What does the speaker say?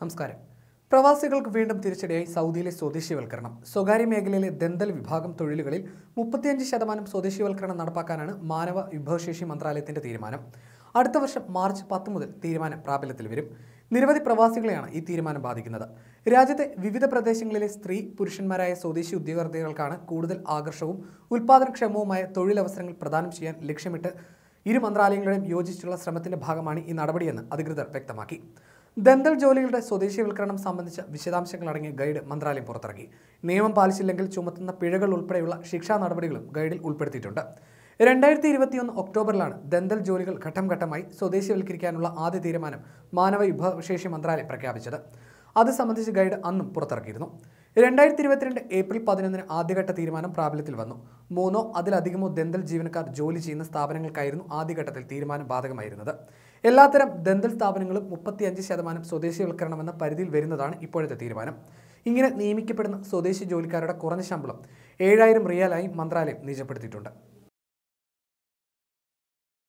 നമസ്കാരം പ്രവാസികൾക്ക് വീണ്ടും തിരിച്ചടിയായി സൗദിയിലെ സ്വദേശിവൽക്കരണം സ്വകാര്യ മേഖലയിലെ ദന്തൽ വിഭാഗം തൊഴിലുകളിൽ മുപ്പത്തിയഞ്ച് ശതമാനം സ്വദേശിവൽക്കരണം നടപ്പാക്കാനാണ് മാനവ വിഭവശേഷി മന്ത്രാലയത്തിന്റെ തീരുമാനം അടുത്ത വർഷം മാർച്ച് പത്ത് മുതൽ തീരുമാനം പ്രാബല്യത്തിൽ വരും നിരവധി പ്രവാസികളെയാണ് ഈ തീരുമാനം ബാധിക്കുന്നത് രാജ്യത്തെ വിവിധ പ്രദേശങ്ങളിലെ സ്ത്രീ പുരുഷന്മാരായ സ്വദേശി ഉദ്യോഗാർത്ഥികൾക്കാണ് കൂടുതൽ ആകർഷവും ഉൽപാദനക്ഷമവുമായ തൊഴിലവസരങ്ങൾ പ്രദാനം ചെയ്യാൻ ലക്ഷ്യമിട്ട് ഇരു മന്ത്രാലയങ്ങളുടെയും യോജിച്ചുള്ള ശ്രമത്തിന്റെ ഭാഗമാണ് ഈ നടപടിയെന്ന് അധികൃതർ വ്യക്തമാക്കി ദന്തൽ ജോലികളുടെ സ്വദേശീവൽക്കരണം സംബന്ധിച്ച വിശദാംശങ്ങൾ അടങ്ങിയ ഗൈഡ് മന്ത്രാലയം പുറത്തിറക്കി നിയമം പാലിച്ചില്ലെങ്കിൽ ചുമത്തുന്ന പിഴകൾ ഉൾപ്പെടെയുള്ള ശിക്ഷാ നടപടികളും ഗൈഡിൽ ഉൾപ്പെടുത്തിയിട്ടുണ്ട് രണ്ടായിരത്തി ഇരുപത്തിയൊന്ന് ഒക്ടോബറിലാണ് ദന്തൽ ജോലികൾ ഘട്ടം ഘട്ടമായി ആദ്യ തീരുമാനം മാനവ വിഭവശേഷി മന്ത്രാലയം പ്രഖ്യാപിച്ചത് അത് സംബന്ധിച്ച് ഗൈഡ് അന്നും പുറത്തിറക്കിയിരുന്നു രണ്ടായിരത്തി ഇരുപത്തിരണ്ട് ഏപ്രിൽ പതിനൊന്നിന് ആദ്യഘട്ട തീരുമാനം പ്രാബല്യത്തിൽ വന്നു മൂന്നോ അതിലധികമോ ദന്തൽ ജീവനക്കാർ ജോലി ചെയ്യുന്ന സ്ഥാപനങ്ങൾക്കായിരുന്നു ആദ്യഘട്ടത്തിൽ തീരുമാനം ബാധകമായിരുന്നത് എല്ലാത്തരം ദന്തൽ സ്ഥാപനങ്ങളും മുപ്പത്തിയഞ്ച് ശതമാനം സ്വദേശിവൽക്കരണമെന്ന പരിധിയിൽ വരുന്നതാണ് ഇപ്പോഴത്തെ തീരുമാനം ഇങ്ങനെ നിയമിക്കപ്പെടുന്ന സ്വദേശി ജോലിക്കാരുടെ കുറഞ്ഞ ശമ്പളം ഏഴായിരം റിയാലായി മന്ത്രാലയം നിജപ്പെടുത്തിയിട്ടുണ്ട്